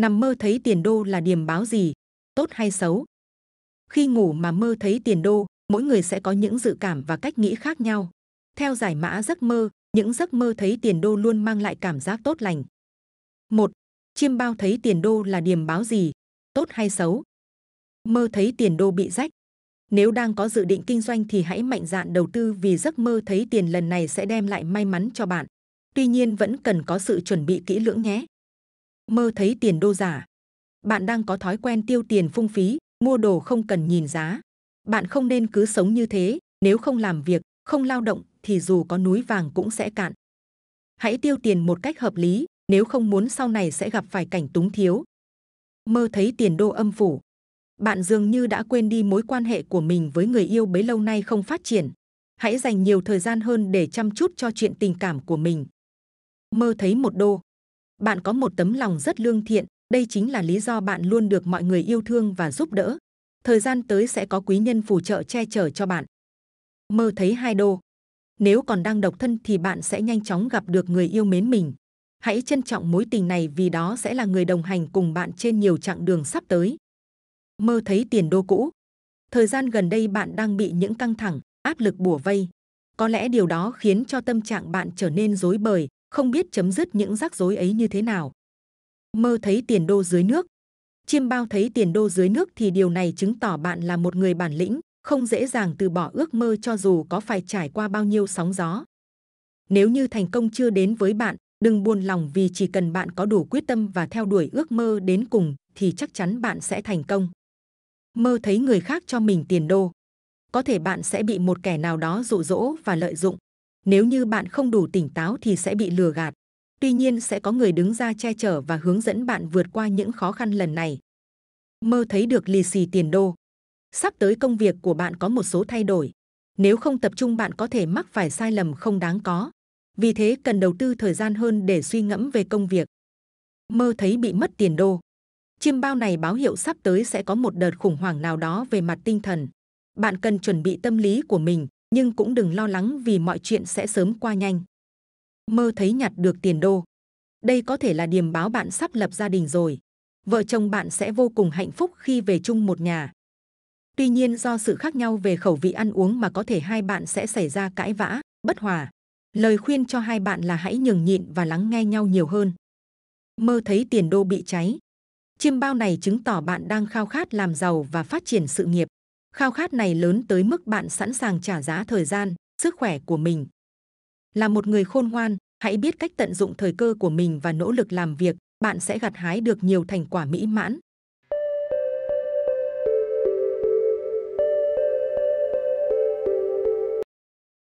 nằm mơ thấy tiền đô là điềm báo gì, tốt hay xấu. Khi ngủ mà mơ thấy tiền đô, mỗi người sẽ có những dự cảm và cách nghĩ khác nhau. Theo giải mã giấc mơ, những giấc mơ thấy tiền đô luôn mang lại cảm giác tốt lành. 1. Chiêm bao thấy tiền đô là điềm báo gì, tốt hay xấu. Mơ thấy tiền đô bị rách. Nếu đang có dự định kinh doanh thì hãy mạnh dạn đầu tư vì giấc mơ thấy tiền lần này sẽ đem lại may mắn cho bạn. Tuy nhiên vẫn cần có sự chuẩn bị kỹ lưỡng nhé mơ thấy tiền đô giả. Bạn đang có thói quen tiêu tiền phung phí, mua đồ không cần nhìn giá. Bạn không nên cứ sống như thế, nếu không làm việc, không lao động thì dù có núi vàng cũng sẽ cạn. Hãy tiêu tiền một cách hợp lý, nếu không muốn sau này sẽ gặp phải cảnh túng thiếu. Mơ thấy tiền đô âm phủ. Bạn dường như đã quên đi mối quan hệ của mình với người yêu bấy lâu nay không phát triển. Hãy dành nhiều thời gian hơn để chăm chút cho chuyện tình cảm của mình. Mơ thấy một đô. Bạn có một tấm lòng rất lương thiện, đây chính là lý do bạn luôn được mọi người yêu thương và giúp đỡ. Thời gian tới sẽ có quý nhân phù trợ che chở cho bạn. Mơ thấy hai đô. Nếu còn đang độc thân thì bạn sẽ nhanh chóng gặp được người yêu mến mình. Hãy trân trọng mối tình này vì đó sẽ là người đồng hành cùng bạn trên nhiều chặng đường sắp tới. Mơ thấy tiền đô cũ. Thời gian gần đây bạn đang bị những căng thẳng, áp lực bủa vây. Có lẽ điều đó khiến cho tâm trạng bạn trở nên rối bời, không biết chấm dứt những rắc rối ấy như thế nào. Mơ thấy tiền đô dưới nước. Chiêm bao thấy tiền đô dưới nước thì điều này chứng tỏ bạn là một người bản lĩnh, không dễ dàng từ bỏ ước mơ cho dù có phải trải qua bao nhiêu sóng gió. Nếu như thành công chưa đến với bạn, đừng buồn lòng vì chỉ cần bạn có đủ quyết tâm và theo đuổi ước mơ đến cùng thì chắc chắn bạn sẽ thành công. Mơ thấy người khác cho mình tiền đô. Có thể bạn sẽ bị một kẻ nào đó dụ dỗ và lợi dụng, nếu như bạn không đủ tỉnh táo thì sẽ bị lừa gạt. Tuy nhiên sẽ có người đứng ra che chở và hướng dẫn bạn vượt qua những khó khăn lần này. Mơ thấy được lì xì tiền đô. Sắp tới công việc của bạn có một số thay đổi. Nếu không tập trung bạn có thể mắc phải sai lầm không đáng có. Vì thế cần đầu tư thời gian hơn để suy ngẫm về công việc. Mơ thấy bị mất tiền đô. Chiêm bao này báo hiệu sắp tới sẽ có một đợt khủng hoảng nào đó về mặt tinh thần. Bạn cần chuẩn bị tâm lý của mình, nhưng cũng đừng lo lắng vì mọi chuyện sẽ sớm qua nhanh. Mơ thấy nhặt được tiền đô. Đây có thể là điềm báo bạn sắp lập gia đình rồi. Vợ chồng bạn sẽ vô cùng hạnh phúc khi về chung một nhà. Tuy nhiên do sự khác nhau về khẩu vị ăn uống mà có thể hai bạn sẽ xảy ra cãi vã, bất hòa. Lời khuyên cho hai bạn là hãy nhường nhịn và lắng nghe nhau nhiều hơn. Mơ thấy tiền đô bị cháy. Chiêm bao này chứng tỏ bạn đang khao khát làm giàu và phát triển sự nghiệp. Khao khát này lớn tới mức bạn sẵn sàng trả giá thời gian, sức khỏe của mình. Là một người khôn ngoan, hãy biết cách tận dụng thời cơ của mình và nỗ lực làm việc, bạn sẽ gặt hái được nhiều thành quả mỹ mãn.